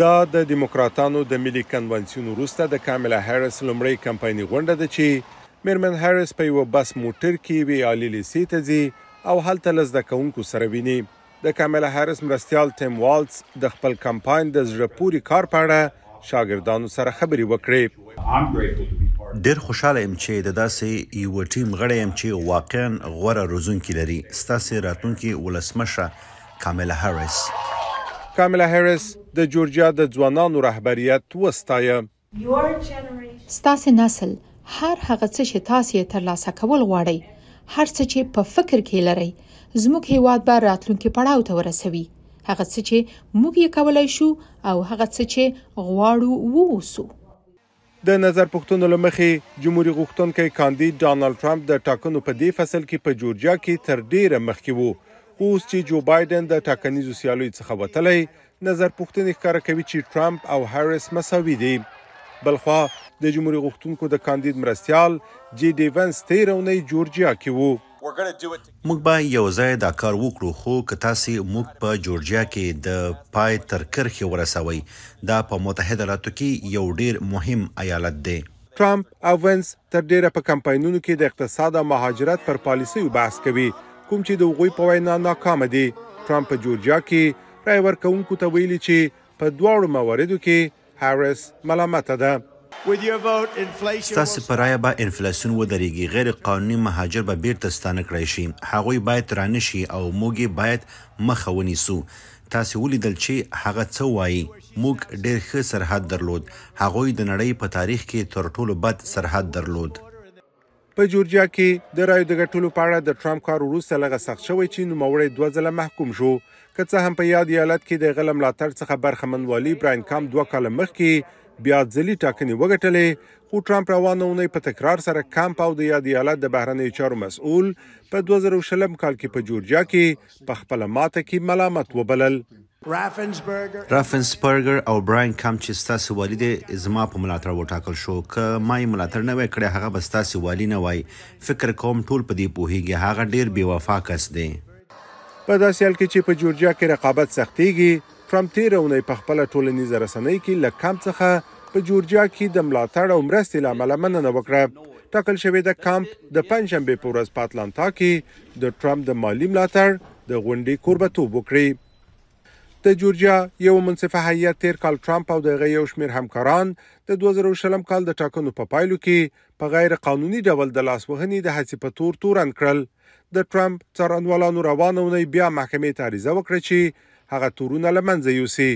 دا د دیموکراتانو د ملي کنوانسیون وروسته د کاملا هیرس لمړی کمپایني غونډه ده چې میرمن هیرس په یو بس موټر کې وی عالی لیسې ته ځي او هلته لز د کونکو سره ویني د کاملا هیرس مرستيال ټیم والټس د خپل کمپاین د زړه پوري کار پاړه شاګردانو سره خبري وکړي ډیر خوشاله یم چې د داسې یو ټیم غړی یم چې واقعا غوړه روزونکې لري ستاسو راتونکو ولسمشه کاملا هیرس کاملا هریس د جورجیا د ځوانانو رهبریت وستایه ستاسو نسل هر هغه څه چې تاسو یې ترلاسه کول غواړئ هر څه چې په فکر کې لرئ زموږ هیواد به راتلونکي پړاو ته ورسوي هغه څه چې موږ یې کولای شو او هغه څه چې غواړو ووسو د نظر پښتون لمخې جمهوریت غوښتونکو کاندید ډانلډ ټرمپ د ټاکنو په دی فصل کې په جورجیا کې تر ډیره مخکې وو خو اوس چې جو بایدن د ټاکنیزو سیالیو څخه وتلی نظر پوښتنې ښکاره کوي چې ټرمپ او هارس مساوي دي بلخوا د جمهوریت غوښتونکو د کاندید مرستيال جی ډی ونس تیرونی جورجیا کې وو موږ به یو ځای دا کار وکړو خو که تاسو موږ په جورجیا کې د پای تر کرخه ورسوي دا په متحده ایالاتو کې یو ډیر مهم ایالت دی ټرمپ او ونس تر ډیره په کمپاینونو کې د اقتصاد او مهاجرت پر پالیسیو بحث کوي کوم چې د وګړي په وینا ناکام دي ترامپ په جورجیا کې رای ورکوونکو ته ویلي چې په دواړو مواردو کې هارس ملامت ده تاسو پرایا به انفلیسیون ودرېږي غیر قانوني مهاجر به بیرته ستانه کړئ شي هغه باید ترانه شي او موږ باید مخه ونیسو تاسو ولیدل چې هغه څه وایي موږ ډېر ښه سرحد درلود هغه د نړۍ په تاریخ کې تر ټولو بد سرحد درلود په جورجیا کې د رایو د ګټلو په اړه د ټرمپ کار وروسته لغه سخت شوی چې نوموړی دوه ځله محکوم شو که څه هم په یاد ایالت کې د غلم لاتړ څخه برخمن والی براین کام دوه کال مخکې بیا ځلی ټاکنې وګټلې خو ټرمپ روانه اونۍ په تکرار سره کامپ او د یاد ایالت د بهرنیو چارو مسؤل په 2020 کال کې په جورجیا کې په خپل ماته کې ملامت وبلل رافنسپرګر او براین کم چې ستاسو والد زما په ملاتړ وټاکل شو ک ما یې ملاتړ نه وکړي هغه بس تاسو والی نه وای فکر کوم ټول په دې پوهیږي هغه ډیر بې وفا کس دی په داسې حال کې چې په جورجیا کې رقابت سختيږي ترامپ تیرونه په خپل ټولنیز رسنۍ کې لکم څخه په جورجیا کې د ملاتړ او مرستې لامل مننه وکړه ټاکل شوی د کمپ د پنځم به پورز پاتلانتا کې د ترامپ د مالی ملاتړ د غونډې قربتوب وکړي د جورجیا یو منصفه هیئت تیر کال ترامپ او دغه یو شمیر همکاران د 2020 کال د ټاکنو په پایلو کې په غیر قانوني ډول د لاسوهنې د هڅې په تور تورن کړل د ترامپ څارنوالانو روانونه بیا محکمې ته عریضه وکړه چې هغه تورونه لمنځه یوسي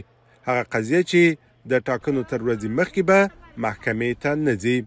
هغه قضیه چې د ټاکنو تر ورځې مخکې به محکمې ته نه ځي